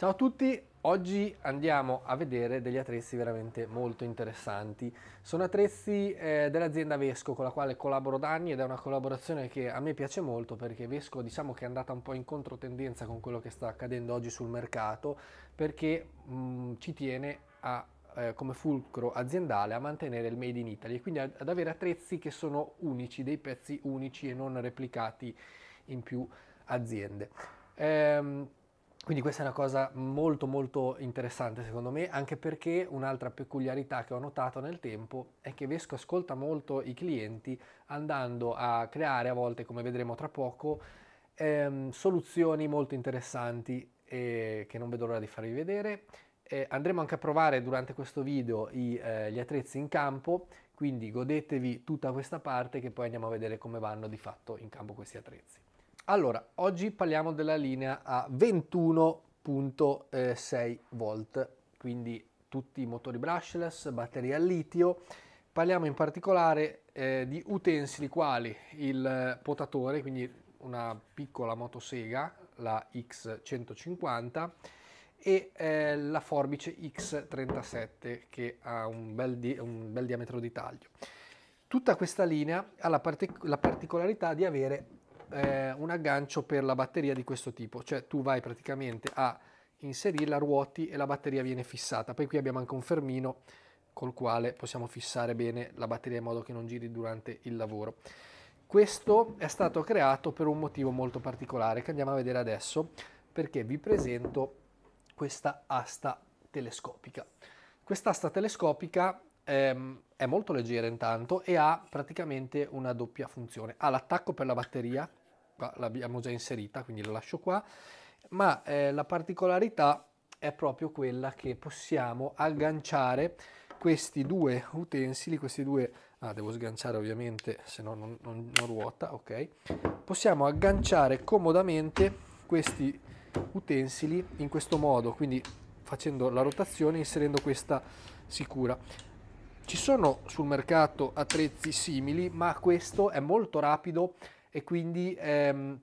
Ciao a tutti, oggi andiamo a vedere degli attrezzi veramente molto interessanti. Sono attrezzi eh, dell'azienda Vesco con la quale collaboro da anni ed è una collaborazione che a me piace molto perché Vesco diciamo che è andata un po' in controtendenza con quello che sta accadendo oggi sul mercato perché mh, mm, ci tiene a eh, come fulcro aziendale a mantenere il made in Italy e quindi ad avere attrezzi che sono unici, dei pezzi unici e non replicati in più aziende. Ehm, quindi questa è una cosa molto molto interessante secondo me, anche perché un'altra peculiarità che ho notato nel tempo è che Vesco ascolta molto i clienti andando a creare a volte, come vedremo tra poco, ehm, soluzioni molto interessanti eh, che non vedo l'ora di farvi vedere. Eh, andremo anche a provare durante questo video i, eh, gli attrezzi in campo, quindi godetevi tutta questa parte che poi andiamo a vedere come vanno di fatto in campo questi attrezzi. Allora, oggi parliamo della linea a 21.6 volt, quindi tutti i motori brushless, batteria al litio. Parliamo in particolare eh, di utensili quali il potatore, quindi una piccola motosega, la X150, e eh, la forbice X37 che ha un bel, di un bel diametro di taglio. Tutta questa linea ha la, parte la particolarità di avere eh, un aggancio per la batteria di questo tipo, cioè tu vai praticamente a inserirla, ruoti e la batteria viene fissata. Poi qui abbiamo anche un fermino col quale possiamo fissare bene la batteria in modo che non giri durante il lavoro. Questo è stato creato per un motivo molto particolare che andiamo a vedere adesso perché vi presento questa asta telescopica. Quest'asta telescopica ehm, è molto leggera intanto e ha praticamente una doppia funzione. Ha l'attacco per la batteria l'abbiamo già inserita, quindi la lascio qua, ma eh, la particolarità è proprio quella che possiamo agganciare questi due utensili, questi due, ah devo sganciare ovviamente se no non, non, non ruota, ok, possiamo agganciare comodamente questi utensili in questo modo, quindi facendo la rotazione inserendo questa sicura. Ci sono sul mercato attrezzi simili, ma questo è molto rapido e quindi è ehm,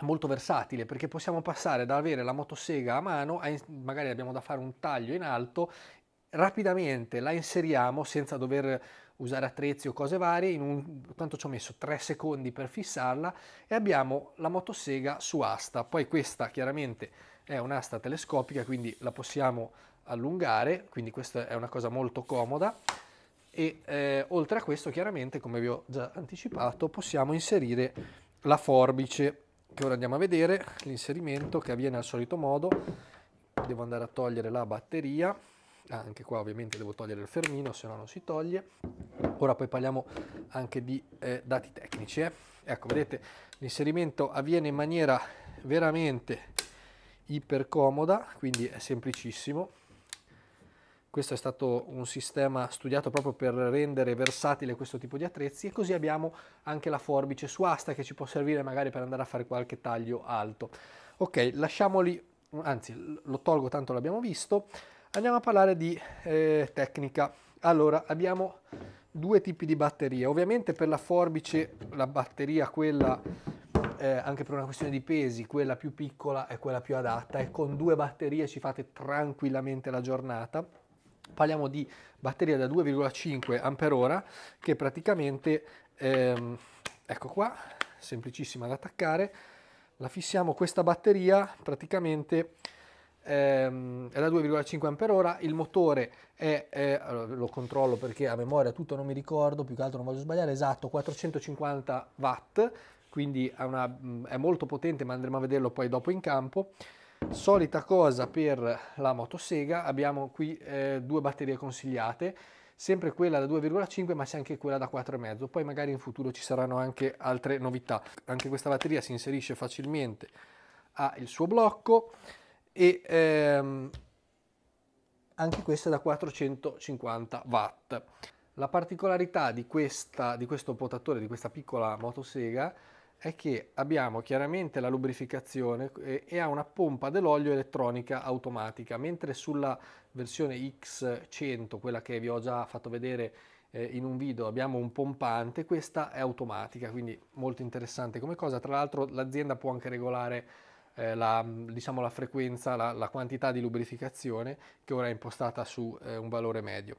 molto versatile perché possiamo passare da avere la motosega a mano, a, magari abbiamo da fare un taglio in alto, rapidamente la inseriamo senza dover usare attrezzi o cose varie, in un, tanto ci ho messo tre secondi per fissarla e abbiamo la motosega su asta, poi questa chiaramente è un'asta telescopica quindi la possiamo allungare, quindi questa è una cosa molto comoda e eh, oltre a questo chiaramente come vi ho già anticipato possiamo inserire la forbice che ora andiamo a vedere l'inserimento che avviene al solito modo devo andare a togliere la batteria ah, anche qua ovviamente devo togliere il fermino se no non si toglie ora poi parliamo anche di eh, dati tecnici eh. ecco vedete l'inserimento avviene in maniera veramente iper comoda quindi è semplicissimo questo è stato un sistema studiato proprio per rendere versatile questo tipo di attrezzi e così abbiamo anche la forbice su asta che ci può servire magari per andare a fare qualche taglio alto. Ok, lasciamoli, anzi lo tolgo tanto l'abbiamo visto, andiamo a parlare di eh, tecnica. Allora, abbiamo due tipi di batterie. Ovviamente per la forbice, la batteria, quella eh, anche per una questione di pesi, quella più piccola è quella più adatta e con due batterie ci fate tranquillamente la giornata. Parliamo di batteria da 2,5 Ah che praticamente, ehm, ecco qua, semplicissima da attaccare, la fissiamo questa batteria praticamente ehm, è da 2,5 Ah, il motore è, è, lo controllo perché a memoria tutto non mi ricordo, più che altro non voglio sbagliare, esatto, 450 watt, quindi è, una, è molto potente ma andremo a vederlo poi dopo in campo. Solita cosa per la motosega, abbiamo qui eh, due batterie consigliate, sempre quella da 2,5 ma c'è anche quella da 4,5, poi magari in futuro ci saranno anche altre novità. Anche questa batteria si inserisce facilmente al suo blocco e ehm, anche questa è da 450 watt. La particolarità di, questa, di questo potatore, di questa piccola motosega, è è che abbiamo chiaramente la lubrificazione e, e ha una pompa dell'olio elettronica automatica, mentre sulla versione X100, quella che vi ho già fatto vedere eh, in un video, abbiamo un pompante, questa è automatica, quindi molto interessante come cosa. Tra l'altro l'azienda può anche regolare eh, la, diciamo, la, frequenza, la, la, quantità di lubrificazione che ora è impostata su eh, un valore medio.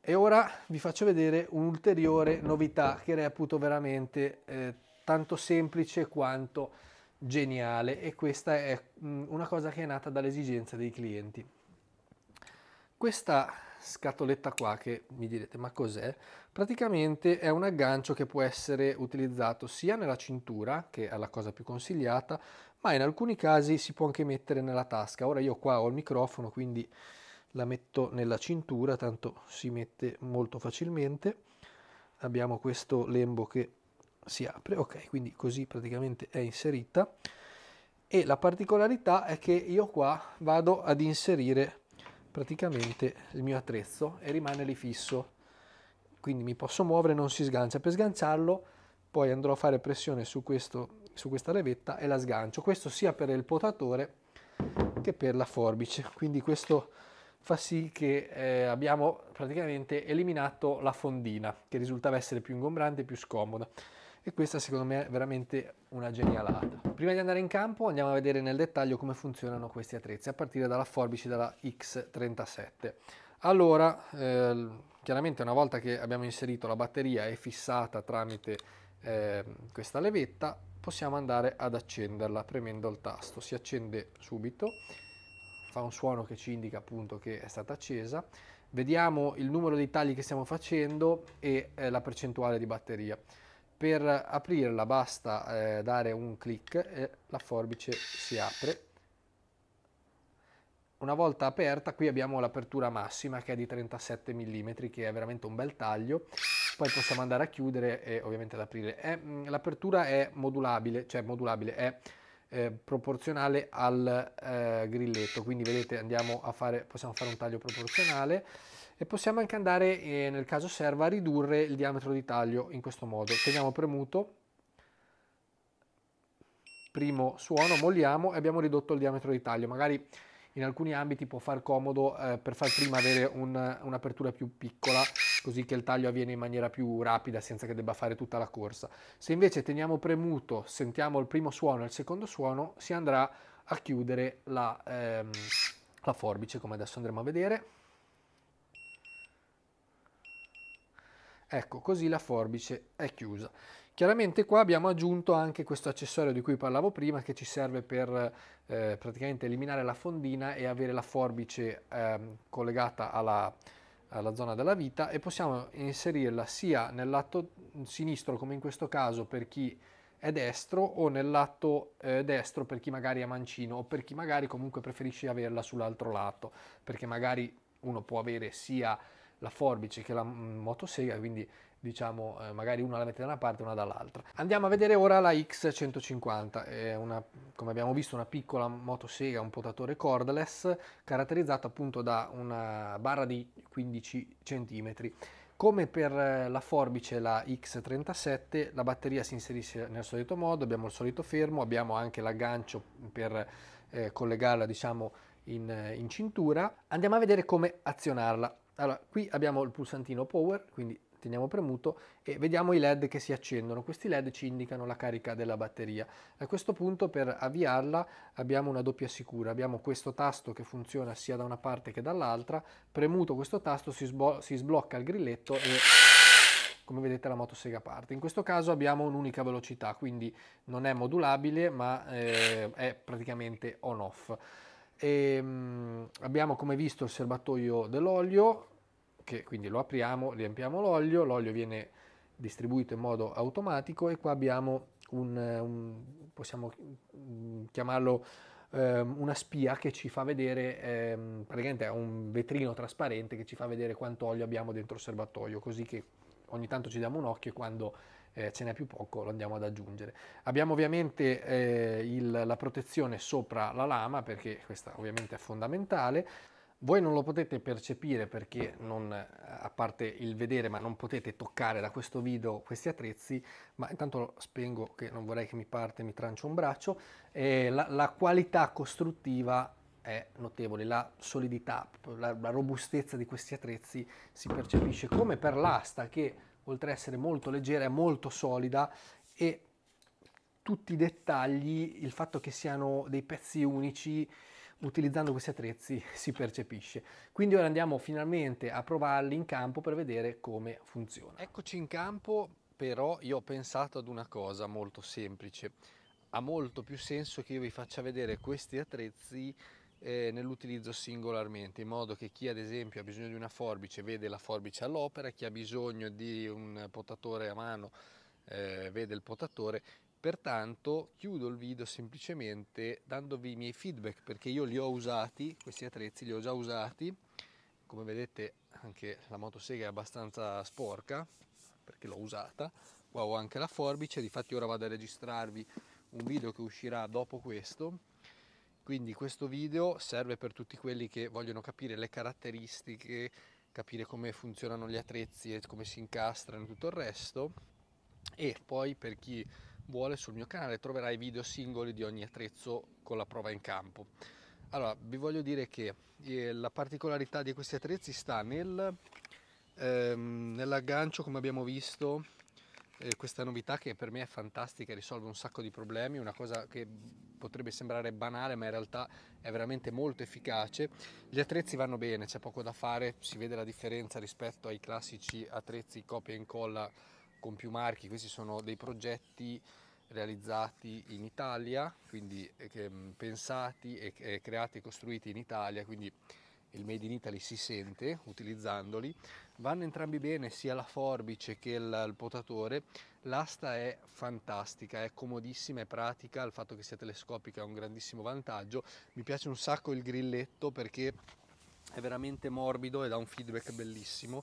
E ora vi faccio vedere un'ulteriore novità che reputo veramente eh, tanto semplice quanto geniale e questa è mm, una cosa che è nata dall'esigenza dei clienti. Questa scatoletta qua che mi direte ma cos'è? Praticamente è un aggancio che può essere utilizzato sia nella cintura, che è la cosa più consigliata, ma in alcuni casi si può anche mettere nella tasca. Ora io qua ho il microfono quindi la metto nella cintura, tanto si mette molto facilmente. Abbiamo questo lembo che si apre, ok, quindi così praticamente è inserita e la particolarità è che io qua vado ad inserire praticamente il mio attrezzo e rimane lì fisso, quindi mi posso muovere, non si sgancia, per sganciarlo poi andrò a fare pressione su, questo, su questa levetta e la sgancio, questo sia per il potatore che per la forbice, quindi questo fa sì che eh, abbiamo praticamente eliminato la fondina che risultava essere più ingombrante e più scomoda e questa secondo me è veramente una genialata. Prima di andare in campo andiamo a vedere nel dettaglio come funzionano questi attrezzi a partire dalla forbice della X37. Allora, eh, chiaramente una volta che abbiamo inserito la batteria e fissata tramite eh, questa levetta, possiamo andare ad accenderla premendo il tasto. Si accende subito, fa un suono che ci indica appunto che è stata accesa. Vediamo il numero di tagli che stiamo facendo e eh, la percentuale di batteria per aprirla basta eh, dare un clic e la forbice si apre una volta aperta qui abbiamo l'apertura massima che è di 37 mm che è veramente un bel taglio poi possiamo andare a chiudere e ovviamente ad aprire mm, l'apertura è modulabile cioè modulabile è eh, proporzionale al eh, grilletto quindi vedete andiamo a fare possiamo fare un taglio proporzionale e possiamo anche andare, eh, nel caso serva, a ridurre il diametro di taglio in questo modo. Teniamo premuto, primo suono, molliamo e abbiamo ridotto il diametro di taglio. Magari in alcuni ambiti può far comodo eh, per far prima avere un'apertura un più piccola così che il taglio avviene in maniera più rapida senza che debba fare tutta la corsa. Se invece teniamo premuto, sentiamo il primo suono e il secondo suono, si andrà a chiudere la, ehm, la forbice come adesso andremo a vedere. Ecco, così la forbice è chiusa. Chiaramente qua abbiamo aggiunto anche questo accessorio di cui parlavo prima che ci serve per eh, praticamente eliminare la fondina e avere la forbice eh, collegata alla, alla, zona della vita e possiamo inserirla sia nel lato sinistro come in questo caso per chi è destro o nel lato eh, destro per chi magari è mancino o per chi magari comunque preferisce averla sull'altro lato perché magari uno può avere sia la forbice che la mm, motosega, quindi diciamo eh, magari una la mette da una parte e una dall'altra. Andiamo a vedere ora la X150, è una, come abbiamo visto una piccola motosega, un potatore cordless, caratterizzata appunto da una barra di 15 cm. Come per eh, la forbice la X37 la batteria si inserisce nel solito modo, abbiamo il solito fermo, abbiamo anche l'aggancio per eh, collegarla diciamo in, eh, in cintura. Andiamo a vedere come azionarla. Allora, qui abbiamo il pulsantino power, quindi teniamo premuto e vediamo i led che si accendono. Questi led ci indicano la carica della batteria. A questo punto per avviarla abbiamo una doppia sicura. Abbiamo questo tasto che funziona sia da una parte che dall'altra. Premuto questo tasto si, si sblocca il grilletto e come vedete la motosega parte. In questo caso abbiamo un'unica velocità, quindi non è modulabile ma eh, è praticamente on-off. E ehm, abbiamo come visto il serbatoio dell'olio, che quindi lo apriamo, riempiamo l'olio, l'olio viene distribuito in modo automatico e qua abbiamo un, un possiamo chiamarlo ehm, una spia che ci fa vedere, eh, praticamente è un vetrino trasparente che ci fa vedere quanto olio abbiamo dentro il serbatoio, così che ogni tanto ci diamo un occhio e quando eh, ce n'è più poco, lo andiamo ad aggiungere. Abbiamo ovviamente eh, il, la protezione sopra la lama perché questa ovviamente è fondamentale. Voi non lo potete percepire perché non, a parte il vedere, ma non potete toccare da questo video questi attrezzi, ma intanto lo spengo che non vorrei che mi parte, mi trancio un braccio, eh, la, la qualità costruttiva è notevole, la solidità, la, la robustezza di questi attrezzi si percepisce come per l'asta che oltre ad essere molto leggera, è molto solida e tutti i dettagli, il fatto che siano dei pezzi unici, utilizzando questi attrezzi si percepisce. Quindi ora andiamo finalmente a provarli in campo per vedere come funziona. Eccoci in campo, però io ho pensato ad una cosa molto semplice. Ha molto più senso che io vi faccia vedere questi attrezzi eh, nell'utilizzo singolarmente, in modo che chi ad esempio ha bisogno di una forbice vede la forbice all'opera, chi ha bisogno di un potatore a mano eh, vede il potatore. Pertanto chiudo il video semplicemente dandovi i miei feedback perché io li ho usati, questi attrezzi li ho già usati, come vedete anche la motosega è abbastanza sporca perché l'ho usata, qua ho anche la forbice, difatti ora vado a registrarvi un video che uscirà dopo questo quindi questo video serve per tutti quelli che vogliono capire le caratteristiche, capire come funzionano gli attrezzi e come si incastrano e tutto il resto. E poi per chi vuole sul mio canale troverai video singoli di ogni attrezzo con la prova in campo. Allora, vi voglio dire che eh, la particolarità di questi attrezzi sta nel, ehm, nell'aggancio, come abbiamo visto, eh, questa novità che per me è fantastica, risolve un sacco di problemi, una cosa che potrebbe sembrare banale ma in realtà è veramente molto efficace. Gli attrezzi vanno bene, c'è poco da fare, si vede la differenza rispetto ai classici attrezzi copia e incolla con più marchi, questi sono dei progetti realizzati in Italia, quindi eh, mm, pensati e creati e costruiti in Italia, quindi il Made in Italy si sente utilizzandoli vanno entrambi bene sia la forbice che il, il, potatore l'asta è fantastica è comodissima è pratica il fatto che sia telescopica è un grandissimo vantaggio mi piace un sacco il grilletto perché è veramente morbido e dà un feedback bellissimo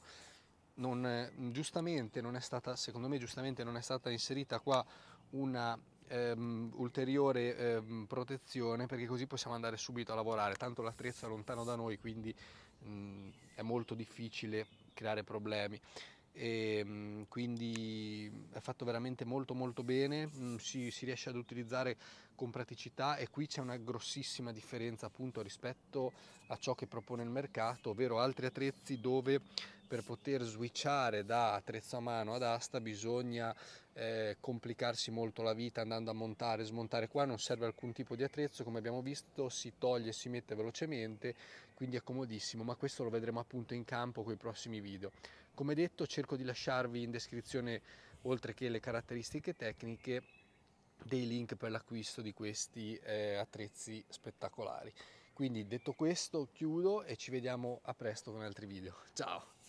non, giustamente non è stata secondo me giustamente non è stata inserita qua una ehm, ulteriore ehm, protezione perché così possiamo andare subito a lavorare, tanto l'attrezzo è lontano da noi quindi mh, mm, è molto difficile creare problemi. E, ehm, mh, quindi è fatto veramente molto molto bene, mh, mm, si, si riesce ad utilizzare con praticità e qui c'è una grossissima differenza appunto rispetto a ciò che propone il mercato, ovvero altri attrezzi dove per poter switchare da attrezzo a mano ad asta bisogna eh, complicarsi molto la vita andando a montare e smontare qua non serve alcun tipo di attrezzo come abbiamo visto si toglie e si mette velocemente quindi è comodissimo ma questo lo vedremo appunto in campo con i prossimi video come detto cerco di lasciarvi in descrizione oltre che le caratteristiche tecniche dei link per l'acquisto di questi eh, attrezzi spettacolari quindi detto questo chiudo e ci vediamo a presto con altri video ciao